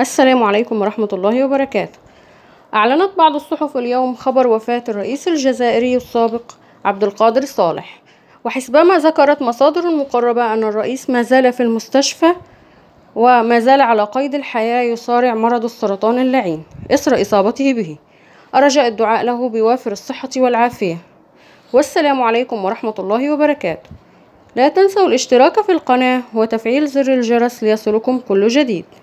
السلام عليكم ورحمة الله وبركاته أعلنت بعض الصحف اليوم خبر وفاة الرئيس الجزائري السابق عبد القادر صالح وحسبما ذكرت مصادر مقربة أن الرئيس ما زال في المستشفى وما زال على قيد الحياة يصارع مرض السرطان اللعين إثر إصابته به أرجاء الدعاء له بوافر الصحة والعافية والسلام عليكم ورحمة الله وبركاته لا تنسوا الاشتراك في القناة وتفعيل زر الجرس ليصلكم كل جديد